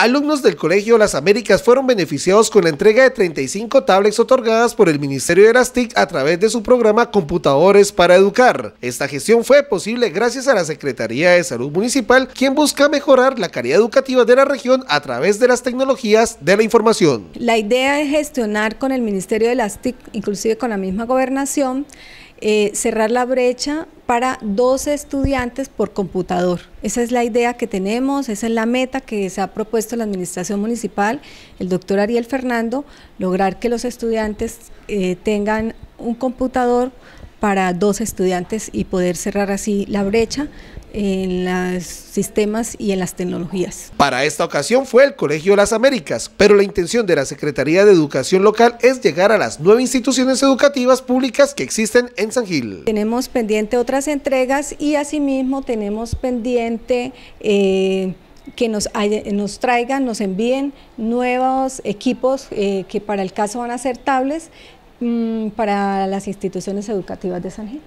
Alumnos del Colegio Las Américas fueron beneficiados con la entrega de 35 tablets otorgadas por el Ministerio de las TIC a través de su programa Computadores para Educar. Esta gestión fue posible gracias a la Secretaría de Salud Municipal, quien busca mejorar la calidad educativa de la región a través de las tecnologías de la información. La idea es gestionar con el Ministerio de las TIC, inclusive con la misma gobernación, eh, cerrar la brecha para 12 estudiantes por computador. Esa es la idea que tenemos, esa es la meta que se ha propuesto la Administración Municipal, el doctor Ariel Fernando, lograr que los estudiantes eh, tengan un computador para dos estudiantes y poder cerrar así la brecha en los sistemas y en las tecnologías. Para esta ocasión fue el Colegio de Las Américas, pero la intención de la Secretaría de Educación Local es llegar a las nueve instituciones educativas públicas que existen en San Gil. Tenemos pendiente otras entregas y asimismo tenemos pendiente... Eh, que nos, nos traigan, nos envíen nuevos equipos eh, que para el caso van a ser tablets Mm, para las instituciones educativas de San Gil.